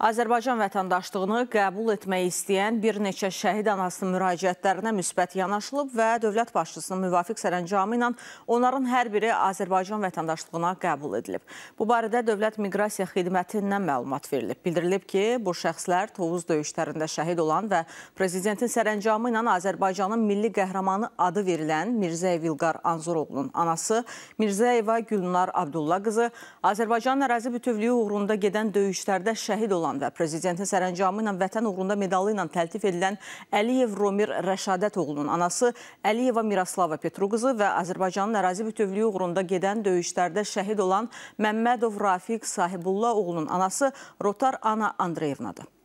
Azərbaycan vətəndaşlığını qəbul etmək istəyən bir neçə şəhid anasının müraciətlərinə müsbət yanaşılıb və dövlət başçısının müvafiq sərəncamı ilə onların hər biri Azərbaycan vətəndaşlığına qəbul edilib. Bu barədə Dövlət Miqrasiya Xidmətindən məlumat verilib. Bildirilib ki, bu şəxslər Tovuz döyüşlərində şəhid olan və prezidentin sərəncamı ilə Azərbaycanın milli qəhrəmanı adı verilən Mirzəyev İlqar Anzuroğlunun anası Mirzəyeva Gülnar Abdulla qızı Azərbaycanın ərazi bütövlüyü uğrunda gedən döyüşlərdə şəhid olan olan və prezidentin sərəncamı ilə vətən uğrunda medalı ilə təltif edilən Əliyev Romir Rəşadətoğlunun anası Əliyeva Miraslava Petruqızı və Azərbaycanın ərazi bütövlüyü uğrunda gedən döyüşlərdə şəhid olan Məmmədov Rafiq Sahibulla oğlunun anası Rotar Ana Andreyevnadır.